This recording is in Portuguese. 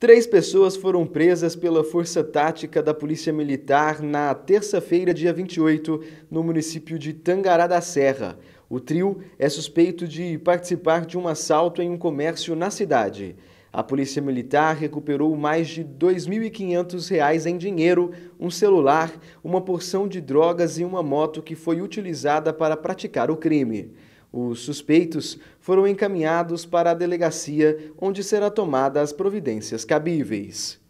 Três pessoas foram presas pela Força Tática da Polícia Militar na terça-feira, dia 28, no município de Tangará da Serra. O trio é suspeito de participar de um assalto em um comércio na cidade. A Polícia Militar recuperou mais de R$ 2.500 em dinheiro, um celular, uma porção de drogas e uma moto que foi utilizada para praticar o crime. Os suspeitos foram encaminhados para a delegacia, onde será tomada as providências cabíveis.